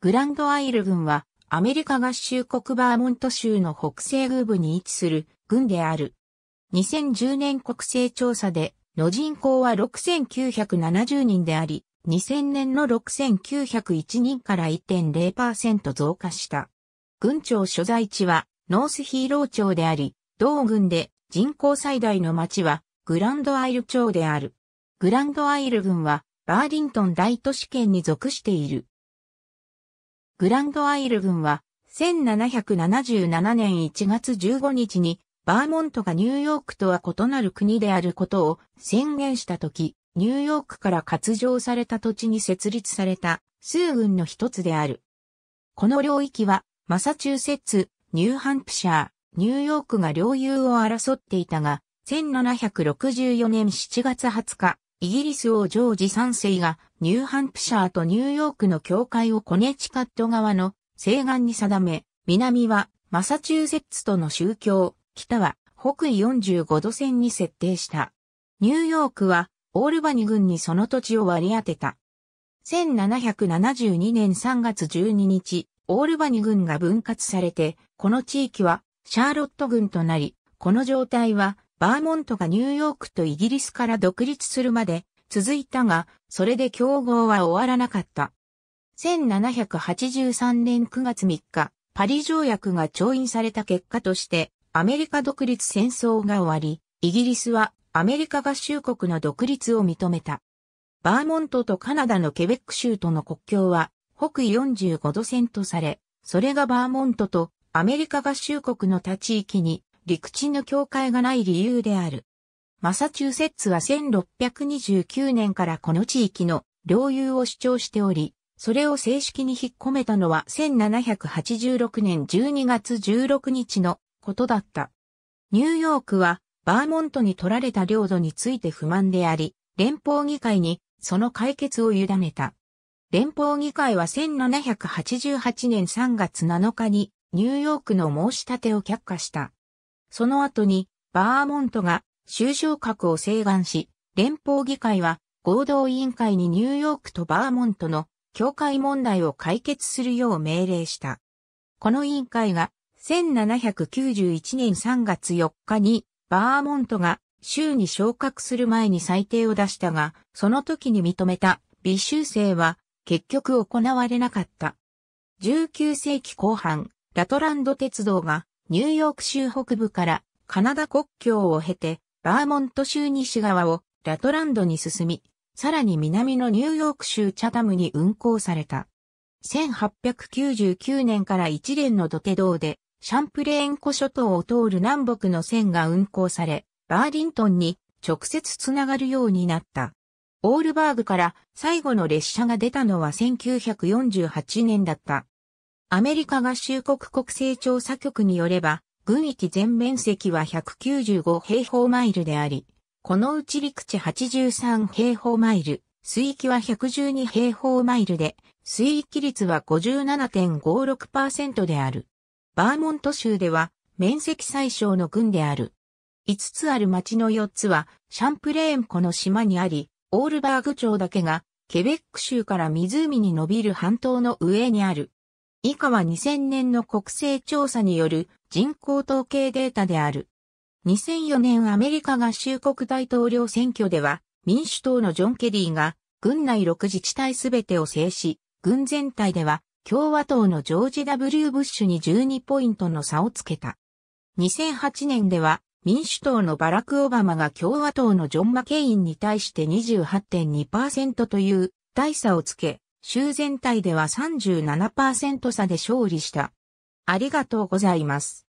グランドアイル郡は、アメリカ合衆国バーモント州の北西部に位置する郡である。2010年国勢調査で、の人口は6970人であり、2000年の6901人から1.0%増加した。郡庁所在地は、ノースヒーロー町であり、同郡で人口最大の町は、グランドアイル町である。グランドアイル郡は、バーリントン大都市圏に属している。グランドアイル軍は、1777年1月15日に、バーモントがニューヨークとは異なる国であることを宣言したとき、ニューヨークから割譲された土地に設立された、数軍の一つである。この領域は、マサチューセッツ、ニューハンプシャー、ニューヨークが領有を争っていたが、1764年7月20日、イギリス王ジョージ3世がニューハンプシャーとニューヨークの境界をコネチカット側の西岸に定め、南はマサチューセッツとの宗教、北は北緯45度線に設定した。ニューヨークはオールバニ郡にその土地を割り当てた。1772年3月12日、オールバニ郡が分割されて、この地域はシャーロット郡となり、この状態はバーモントがニューヨークとイギリスから独立するまで続いたが、それで競合は終わらなかった。1783年9月3日、パリ条約が調印された結果として、アメリカ独立戦争が終わり、イギリスはアメリカ合衆国の独立を認めた。バーモントとカナダのケベック州との国境は北緯45度線とされ、それがバーモントとアメリカ合衆国の他地域に陸地の境界がない理由である。マサチューセッツは1629年からこの地域の領有を主張しており、それを正式に引っ込めたのは1786年12月16日のことだった。ニューヨークはバーモントに取られた領土について不満であり、連邦議会にその解決を委ねた。連邦議会は1788年3月7日にニューヨークの申し立てを却下した。その後に、バーモントが州昇格を請願し、連邦議会は合同委員会にニューヨークとバーモントの境界問題を解決するよう命令した。この委員会が1791年3月4日にバーモントが州に昇格する前に裁定を出したが、その時に認めた微修正は結局行われなかった。19世紀後半、ラトランド鉄道がニューヨーク州北部からカナダ国境を経て、バーモント州西側をラトランドに進み、さらに南のニューヨーク州チャタムに運行された。1899年から一連の土手道で、シャンプレーン湖諸島を通る南北の線が運行され、バーリントンに直接つながるようになった。オールバーグから最後の列車が出たのは1948年だった。アメリカ合衆国国勢調査局によれば、軍域全面積は195平方マイルであり、このうち陸地83平方マイル、水域は112平方マイルで、水域率は57.56%である。バーモント州では面積最小の軍である。5つある町の4つはシャンプレーン湖の島にあり、オールバーグ町だけがケベック州から湖に伸びる半島の上にある以下は2000年の国勢調査による人口統計データである。2004年アメリカ合衆国大統領選挙では、民主党のジョン・ケリーが、軍内6自治体すべてを制し、軍全体では、共和党のジョージ・ W・ ブッシュに12ポイントの差をつけた。2008年では、民主党のバラク・オバマが共和党のジョン・マケインに対して28.2%という大差をつけ、州全体では37%差で勝利した。ありがとうございます。